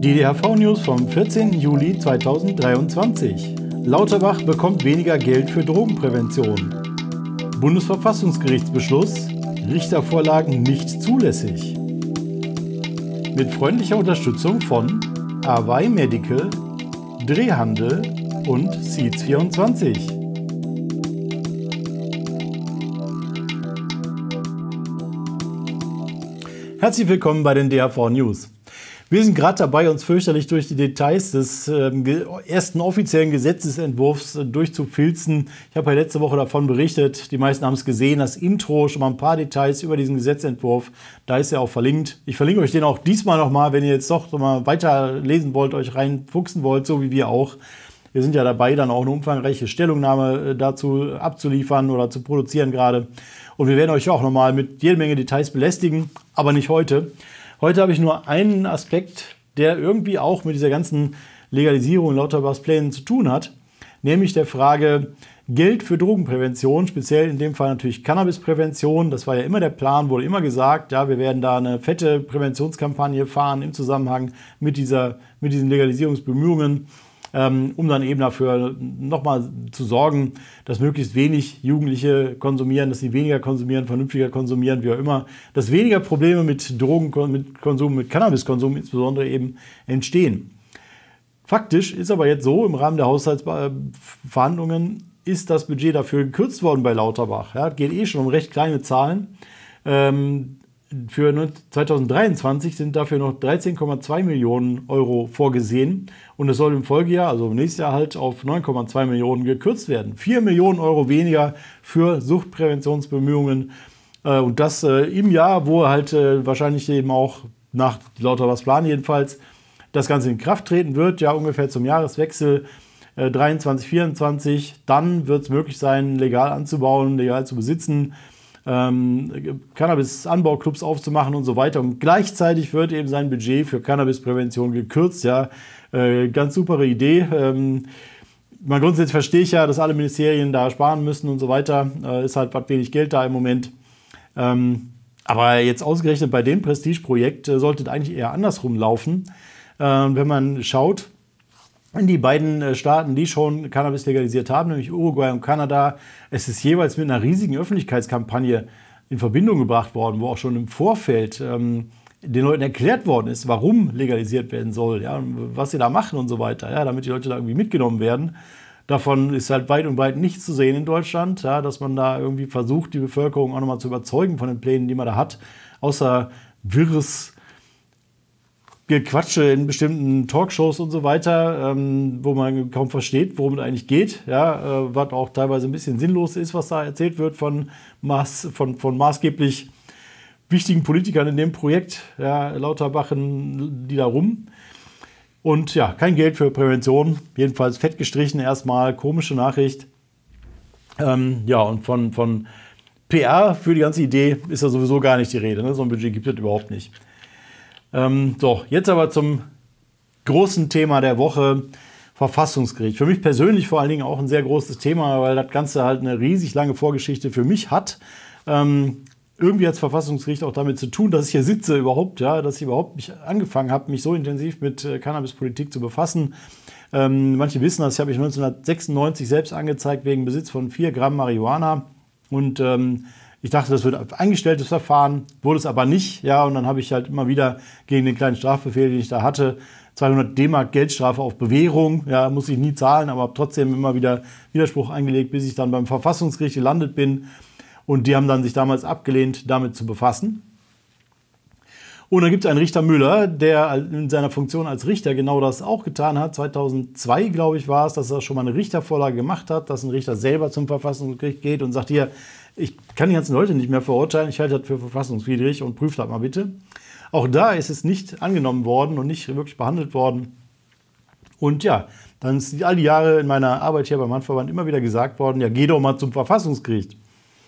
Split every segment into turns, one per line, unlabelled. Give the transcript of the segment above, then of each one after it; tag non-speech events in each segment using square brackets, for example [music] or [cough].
Die dhv news vom 14. Juli 2023. Lauterbach bekommt weniger Geld für Drogenprävention. Bundesverfassungsgerichtsbeschluss, Richtervorlagen nicht zulässig. Mit freundlicher Unterstützung von Hawaii Medical, Drehhandel und Seeds24. Herzlich willkommen bei den DHV News. Wir sind gerade dabei, uns fürchterlich durch die Details des äh, ersten offiziellen Gesetzesentwurfs äh, durchzufilzen. Ich habe ja letzte Woche davon berichtet, die meisten haben es gesehen, das Intro, schon mal ein paar Details über diesen Gesetzentwurf, da ist er auch verlinkt. Ich verlinke euch den auch diesmal nochmal, wenn ihr jetzt doch nochmal weiterlesen wollt, euch reinfuchsen wollt, so wie wir auch. Wir sind ja dabei, dann auch eine umfangreiche Stellungnahme äh, dazu abzuliefern oder zu produzieren gerade. Und wir werden euch auch nochmal mit jede Menge Details belästigen, aber nicht heute. Heute habe ich nur einen Aspekt, der irgendwie auch mit dieser ganzen Legalisierung Lauterbachs-Plänen zu tun hat, nämlich der Frage Geld für Drogenprävention, speziell in dem Fall natürlich Cannabisprävention. Das war ja immer der Plan, wurde immer gesagt, ja, wir werden da eine fette Präventionskampagne fahren im Zusammenhang mit, dieser, mit diesen Legalisierungsbemühungen. Ähm, um dann eben dafür nochmal zu sorgen, dass möglichst wenig Jugendliche konsumieren, dass sie weniger konsumieren, vernünftiger konsumieren, wie auch immer, dass weniger Probleme mit Drogenkonsum, mit mit Cannabiskonsum insbesondere eben entstehen. Faktisch ist aber jetzt so, im Rahmen der Haushaltsverhandlungen ist das Budget dafür gekürzt worden bei Lauterbach. Ja, geht eh schon um recht kleine Zahlen. Ähm, für 2023 ne, sind dafür noch 13,2 Millionen Euro vorgesehen und es soll im Folgejahr, also im nächsten Jahr halt auf 9,2 Millionen gekürzt werden. 4 Millionen Euro weniger für Suchtpräventionsbemühungen äh, und das äh, im Jahr, wo halt äh, wahrscheinlich eben auch nach lauter was Plan jedenfalls das Ganze in Kraft treten wird, ja ungefähr zum Jahreswechsel. 23, 24, dann wird es möglich sein, legal anzubauen, legal zu besitzen ähm, Cannabis-Anbauclubs aufzumachen und so weiter. Und gleichzeitig wird eben sein Budget für Cannabisprävention gekürzt. Ja, äh, ganz super Idee. Ähm, mein grundsätzlich verstehe ich ja, dass alle Ministerien da sparen müssen und so weiter. Äh, ist halt was wenig Geld da im Moment. Ähm, aber jetzt ausgerechnet bei dem Prestigeprojekt äh, sollte es eigentlich eher andersrum laufen. Äh, wenn man schaut, die beiden äh, Staaten, die schon Cannabis legalisiert haben, nämlich Uruguay und Kanada, es ist jeweils mit einer riesigen Öffentlichkeitskampagne in Verbindung gebracht worden, wo auch schon im Vorfeld ähm, den Leuten erklärt worden ist, warum legalisiert werden soll, ja, was sie da machen und so weiter, ja, damit die Leute da irgendwie mitgenommen werden. Davon ist halt weit und breit nichts zu sehen in Deutschland, ja, dass man da irgendwie versucht, die Bevölkerung auch nochmal zu überzeugen von den Plänen, die man da hat, außer wirres Gequatsche in bestimmten Talkshows und so weiter, ähm, wo man kaum versteht, worum es eigentlich geht, ja, äh, was auch teilweise ein bisschen sinnlos ist, was da erzählt wird von, Maß, von, von maßgeblich wichtigen Politikern in dem Projekt, ja, Lauterbachen, die da rum. Und ja, kein Geld für Prävention, jedenfalls fett gestrichen erstmal, komische Nachricht. Ähm, ja, und von, von PR für die ganze Idee ist ja sowieso gar nicht die Rede, ne? so ein Budget gibt es überhaupt nicht. Ähm, so, jetzt aber zum großen Thema der Woche. Verfassungsgericht. Für mich persönlich vor allen Dingen auch ein sehr großes Thema, weil das Ganze halt eine riesig lange Vorgeschichte für mich hat. Ähm, irgendwie hat das Verfassungsgericht auch damit zu tun, dass ich hier sitze überhaupt, ja, dass ich überhaupt nicht angefangen habe, mich so intensiv mit äh, Cannabispolitik zu befassen. Ähm, manche wissen das, ich habe ich 1996 selbst angezeigt wegen Besitz von 4 Gramm Marihuana und ähm, ich dachte, das wird eingestelltes Verfahren, wurde es aber nicht. Ja, und dann habe ich halt immer wieder gegen den kleinen Strafbefehl, den ich da hatte, 200 D-Mark Geldstrafe auf Bewährung. Ja, muss ich nie zahlen, aber habe trotzdem immer wieder Widerspruch eingelegt, bis ich dann beim Verfassungsgericht gelandet bin. Und die haben dann sich damals abgelehnt, damit zu befassen. Und dann gibt es einen Richter Müller, der in seiner Funktion als Richter genau das auch getan hat. 2002, glaube ich, war es, dass er schon mal eine Richtervorlage gemacht hat, dass ein Richter selber zum Verfassungsgericht geht und sagt, hier, ich kann die ganzen Leute nicht mehr verurteilen. Ich halte das für verfassungswidrig und prüfe das mal bitte. Auch da ist es nicht angenommen worden und nicht wirklich behandelt worden. Und ja, dann ist all die Jahre in meiner Arbeit hier beim Handverband immer wieder gesagt worden, ja, geh doch mal zum Verfassungsgericht.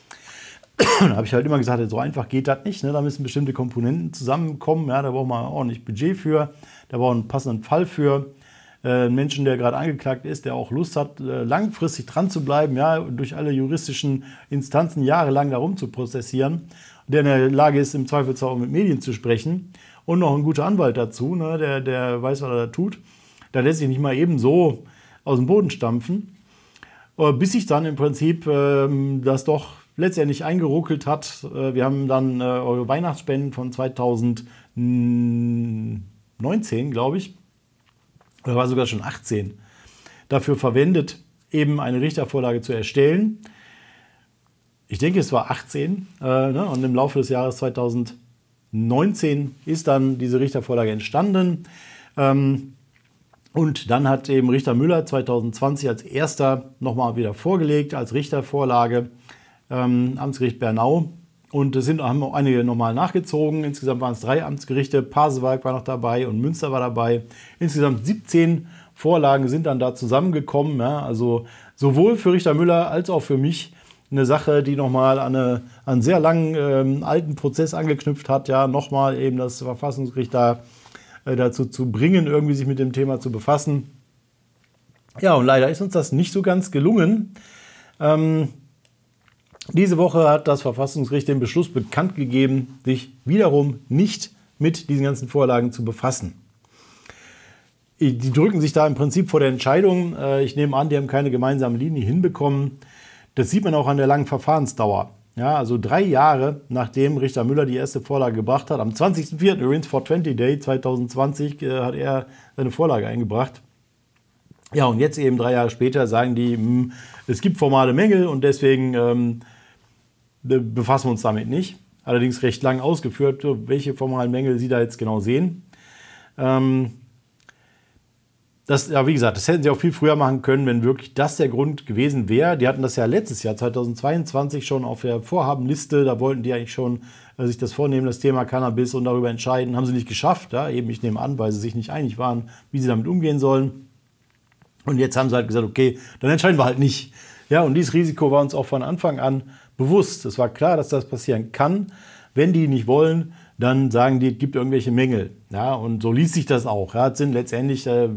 [clears throat] da habe ich halt immer gesagt, so einfach geht das nicht. Ne? Da müssen bestimmte Komponenten zusammenkommen. Ja, da braucht man ordentlich Budget für, da braucht man einen passenden Fall für. Äh, einen Menschen, der gerade angeklagt ist, der auch Lust hat, äh, langfristig dran zu bleiben, ja, durch alle juristischen Instanzen jahrelang darum zu prozessieren, der in der Lage ist, im Zweifelsfall auch mit Medien zu sprechen und noch ein guter Anwalt dazu, ne, der, der weiß, was er da tut, da lässt sich nicht mal eben so aus dem Boden stampfen, äh, bis sich dann im Prinzip ähm, das doch letztendlich eingeruckelt hat. Wir haben dann äh, eure Weihnachtsspenden von 2019, glaube ich, oder war sogar schon 18, dafür verwendet, eben eine Richtervorlage zu erstellen. Ich denke, es war 18 äh, ne? und im Laufe des Jahres 2019 ist dann diese Richtervorlage entstanden. Ähm, und dann hat eben Richter Müller 2020 als erster nochmal wieder vorgelegt als Richtervorlage. Ähm, Amtsgericht Bernau und es sind, haben auch einige nochmal nachgezogen. Insgesamt waren es drei Amtsgerichte. Pasewalk war noch dabei und Münster war dabei. Insgesamt 17 Vorlagen sind dann da zusammengekommen. Ja, also sowohl für Richter Müller als auch für mich eine Sache, die nochmal an, eine, an einen sehr langen ähm, alten Prozess angeknüpft hat. Ja, nochmal eben das Verfassungsgericht da, äh, dazu zu bringen, irgendwie sich mit dem Thema zu befassen. Ja, und leider ist uns das nicht so ganz gelungen. Ähm, diese Woche hat das Verfassungsgericht den Beschluss bekannt gegeben, sich wiederum nicht mit diesen ganzen Vorlagen zu befassen. Die drücken sich da im Prinzip vor der Entscheidung. Äh, ich nehme an, die haben keine gemeinsame Linie hinbekommen. Das sieht man auch an der langen Verfahrensdauer. Ja, also drei Jahre, nachdem Richter Müller die erste Vorlage gebracht hat, am 20.04. übrigens vor 20 Day 2020 äh, hat er seine Vorlage eingebracht. Ja, und jetzt eben drei Jahre später sagen die, hm, es gibt formale Mängel und deswegen ähm, Ne, befassen wir uns damit nicht. Allerdings recht lang ausgeführt, welche formalen Mängel Sie da jetzt genau sehen. Ähm, das, ja, wie gesagt, das hätten sie auch viel früher machen können, wenn wirklich das der Grund gewesen wäre. Die hatten das ja letztes Jahr, 2022, schon auf der Vorhabenliste. Da wollten die eigentlich schon äh, sich das vornehmen, das Thema Cannabis und darüber entscheiden. Haben sie nicht geschafft, ja? eben ich nehme an, weil sie sich nicht einig waren, wie sie damit umgehen sollen. Und jetzt haben sie halt gesagt, okay, dann entscheiden wir halt nicht. Ja, und dieses Risiko war uns auch von Anfang an bewusst. Es war klar, dass das passieren kann. Wenn die nicht wollen, dann sagen die, es gibt irgendwelche Mängel. Ja, und so liest sich das auch. Ja, sind letztendlich äh,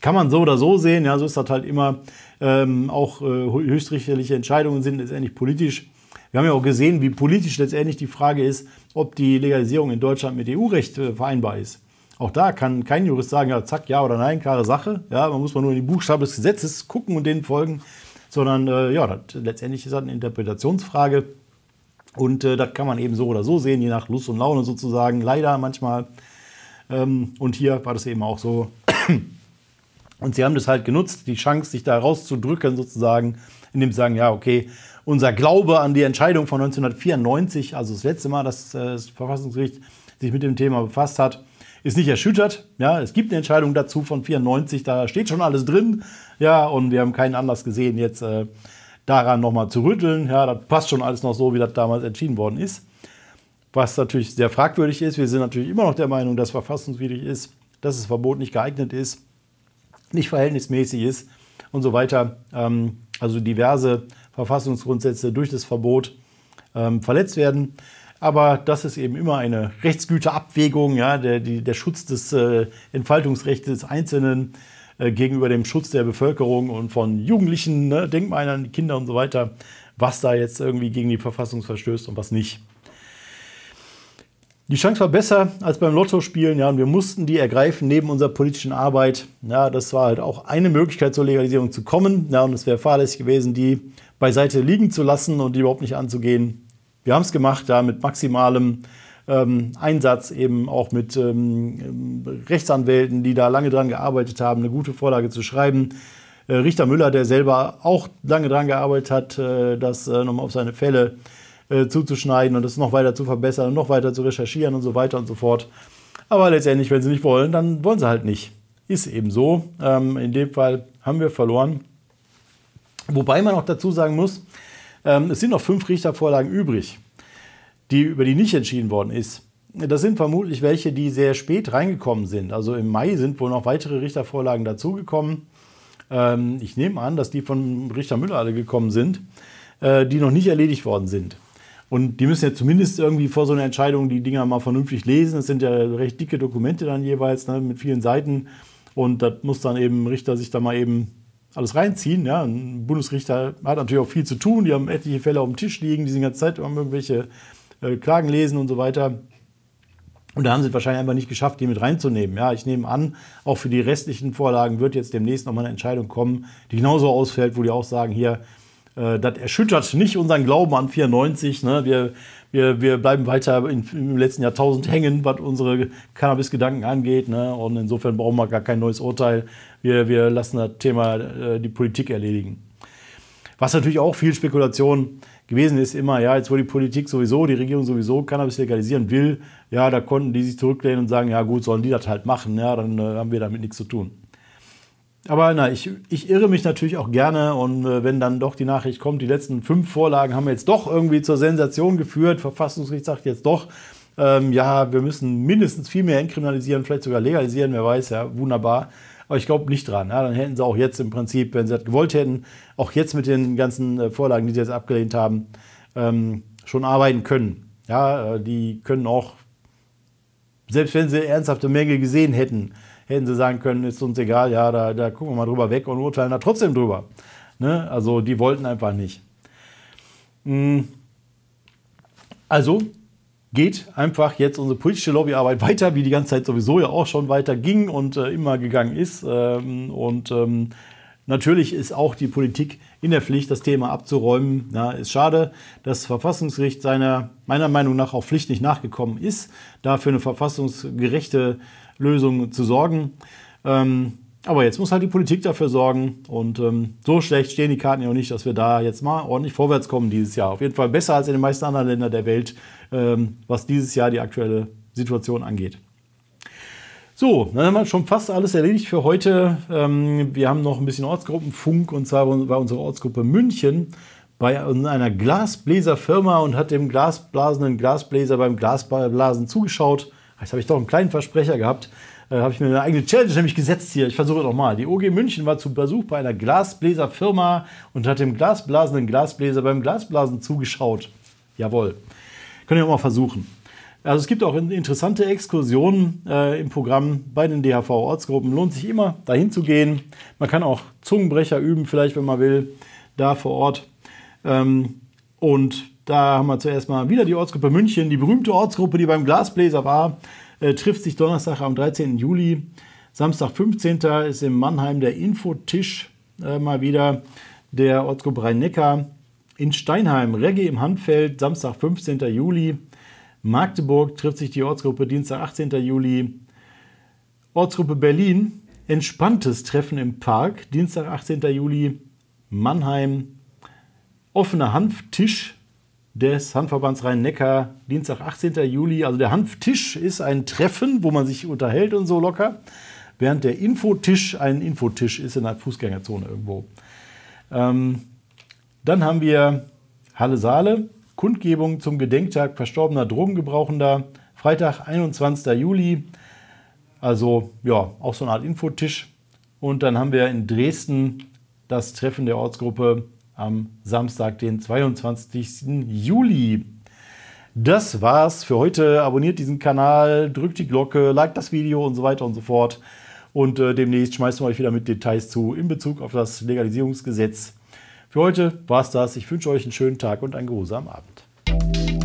kann man so oder so sehen. Ja, so ist das halt immer. Ähm, auch äh, höchstrichterliche Entscheidungen sind letztendlich politisch. Wir haben ja auch gesehen, wie politisch letztendlich die Frage ist, ob die Legalisierung in Deutschland mit EU-Recht äh, vereinbar ist. Auch da kann kein Jurist sagen, ja, zack, ja oder nein, klare Sache. Ja, man muss mal nur in die Buchstaben des Gesetzes gucken und denen folgen sondern äh, ja, das, letztendlich ist das eine Interpretationsfrage. Und äh, das kann man eben so oder so sehen, je nach Lust und Laune sozusagen, leider manchmal. Ähm, und hier war das eben auch so. [clears throat] Und sie haben das halt genutzt, die Chance, sich da rauszudrücken sozusagen, indem sie sagen, ja, okay, unser Glaube an die Entscheidung von 1994, also das letzte Mal, dass äh, das Verfassungsgericht sich mit dem Thema befasst hat, ist nicht erschüttert. Ja, es gibt eine Entscheidung dazu von 94, da steht schon alles drin. Ja, und wir haben keinen Anlass gesehen, jetzt äh, daran nochmal zu rütteln. Ja, das passt schon alles noch so, wie das damals entschieden worden ist. Was natürlich sehr fragwürdig ist. Wir sind natürlich immer noch der Meinung, dass verfassungswidrig ist, dass das Verbot nicht geeignet ist, nicht verhältnismäßig ist und so weiter. Ähm, also diverse Verfassungsgrundsätze durch das Verbot ähm, verletzt werden. Aber das ist eben immer eine Rechtsgüterabwägung, ja, der, die, der Schutz des äh, Entfaltungsrechts des Einzelnen äh, gegenüber dem Schutz der Bevölkerung und von Jugendlichen, ne, denkt man an die Kinder und so weiter, was da jetzt irgendwie gegen die Verfassung verstößt und was nicht. Die Chance war besser als beim Lottospielen, ja, und wir mussten die ergreifen neben unserer politischen Arbeit. Ja, das war halt auch eine Möglichkeit zur Legalisierung zu kommen, ja, und es wäre fahrlässig gewesen, die beiseite liegen zu lassen und die überhaupt nicht anzugehen. Wir haben es gemacht, da mit maximalem ähm, Einsatz, eben auch mit ähm, Rechtsanwälten, die da lange dran gearbeitet haben, eine gute Vorlage zu schreiben. Äh, Richter Müller, der selber auch lange dran gearbeitet hat, äh, das äh, nochmal auf seine Fälle äh, zuzuschneiden und das noch weiter zu verbessern und noch weiter zu recherchieren und so weiter und so fort. Aber letztendlich, wenn sie nicht wollen, dann wollen sie halt nicht. Ist eben so. Ähm, in dem Fall haben wir verloren. Wobei man auch dazu sagen muss, ähm, es sind noch fünf Richtervorlagen übrig, die, über die nicht entschieden worden ist. Das sind vermutlich welche, die sehr spät reingekommen sind. Also im Mai sind wohl noch weitere Richtervorlagen dazugekommen. Ähm, ich nehme an, dass die von Richter Müller alle gekommen sind, äh, die noch nicht erledigt worden sind. Und die müssen ja zumindest irgendwie vor so einer Entscheidung die Dinger mal vernünftig lesen. Das sind ja recht dicke Dokumente dann jeweils ne, mit vielen Seiten. Und das muss dann eben Richter sich da mal eben alles reinziehen. Ja. Ein Bundesrichter hat natürlich auch viel zu tun. Die haben etliche Fälle auf dem Tisch liegen, die sind die ganze Zeit haben irgendwelche äh, Klagen lesen und so weiter. Und da haben sie es wahrscheinlich einfach nicht geschafft, die mit reinzunehmen. Ja, ich nehme an, auch für die restlichen Vorlagen wird jetzt demnächst nochmal eine Entscheidung kommen, die genauso ausfällt, wo die auch sagen, hier, äh, das erschüttert nicht unseren Glauben an 94. Ne? Wir wir, wir bleiben weiter in, im letzten Jahrtausend hängen, was unsere Cannabis-Gedanken angeht. Ne? Und insofern brauchen wir gar kein neues Urteil. Wir, wir lassen das Thema äh, die Politik erledigen. Was natürlich auch viel Spekulation gewesen ist, immer, ja, jetzt wo die Politik sowieso, die Regierung sowieso Cannabis legalisieren will, ja, da konnten die sich zurücklehnen und sagen, ja gut, sollen die das halt machen, ja, dann äh, haben wir damit nichts zu tun. Aber na, ich, ich irre mich natürlich auch gerne und äh, wenn dann doch die Nachricht kommt, die letzten fünf Vorlagen haben jetzt doch irgendwie zur Sensation geführt, Verfassungsgericht sagt jetzt doch, ähm, ja, wir müssen mindestens viel mehr entkriminalisieren, vielleicht sogar legalisieren, wer weiß, ja, wunderbar. Aber ich glaube nicht dran. Ja, dann hätten sie auch jetzt im Prinzip, wenn sie das gewollt hätten, auch jetzt mit den ganzen äh, Vorlagen, die sie jetzt abgelehnt haben, ähm, schon arbeiten können. Ja, äh, die können auch, selbst wenn sie ernsthafte Mängel gesehen hätten, hätten sie sagen können, ist uns egal, ja, da, da gucken wir mal drüber weg und urteilen da trotzdem drüber. Ne? Also die wollten einfach nicht. Hm. Also geht einfach jetzt unsere politische Lobbyarbeit weiter, wie die ganze Zeit sowieso ja auch schon weiter ging und äh, immer gegangen ist. Ähm, und ähm, natürlich ist auch die Politik in der Pflicht, das Thema abzuräumen. Ja, ist schade, dass das Verfassungsgericht seiner, meiner Meinung nach auch Pflicht nicht nachgekommen ist, dafür eine verfassungsgerechte Lösung zu sorgen. Ähm, aber jetzt muss halt die Politik dafür sorgen. Und ähm, so schlecht stehen die Karten ja auch nicht, dass wir da jetzt mal ordentlich vorwärts kommen dieses Jahr. Auf jeden Fall besser als in den meisten anderen Ländern der Welt, ähm, was dieses Jahr die aktuelle Situation angeht. So, dann haben wir schon fast alles erledigt für heute. Ähm, wir haben noch ein bisschen Ortsgruppenfunk und zwar bei unserer Ortsgruppe München bei einer Glasbläserfirma und hat dem glasblasenden Glasbläser beim Glasblasen zugeschaut. Jetzt habe ich doch einen kleinen Versprecher gehabt. Äh, habe ich mir eine eigene Challenge nämlich gesetzt hier. Ich versuche nochmal. Die OG München war zu Besuch bei einer Glasbläserfirma und hat dem glasblasenden Glasbläser beim Glasblasen zugeschaut. Jawohl. Können wir mal versuchen. Also es gibt auch interessante Exkursionen äh, im Programm bei den DHV-Ortsgruppen. Lohnt sich immer, dahin zu gehen. Man kann auch Zungenbrecher üben, vielleicht, wenn man will, da vor Ort. Ähm, und da haben wir zuerst mal wieder die Ortsgruppe München, die berühmte Ortsgruppe, die beim Glasbläser war, äh, trifft sich Donnerstag am 13. Juli. Samstag 15. ist in Mannheim der Infotisch äh, mal wieder der Ortsgruppe Rhein-Neckar. In Steinheim Reggae im Handfeld, Samstag 15. Juli. Magdeburg trifft sich die Ortsgruppe Dienstag 18. Juli. Ortsgruppe Berlin, entspanntes Treffen im Park, Dienstag 18. Juli. Mannheim, offener Hanftisch, des Handverbands Rhein-Neckar, Dienstag, 18. Juli. Also der Hanftisch ist ein Treffen, wo man sich unterhält und so locker, während der Infotisch ein Infotisch ist in einer Fußgängerzone irgendwo. Ähm, dann haben wir Halle Saale, Kundgebung zum Gedenktag verstorbener Drogengebrauchender, Freitag, 21. Juli. Also ja, auch so eine Art Infotisch. Und dann haben wir in Dresden das Treffen der Ortsgruppe am Samstag, den 22. Juli. Das war's für heute. Abonniert diesen Kanal, drückt die Glocke, liked das Video und so weiter und so fort. Und äh, demnächst schmeißen wir euch wieder mit Details zu in Bezug auf das Legalisierungsgesetz. Für heute war's das. Ich wünsche euch einen schönen Tag und einen geruhsamen Abend.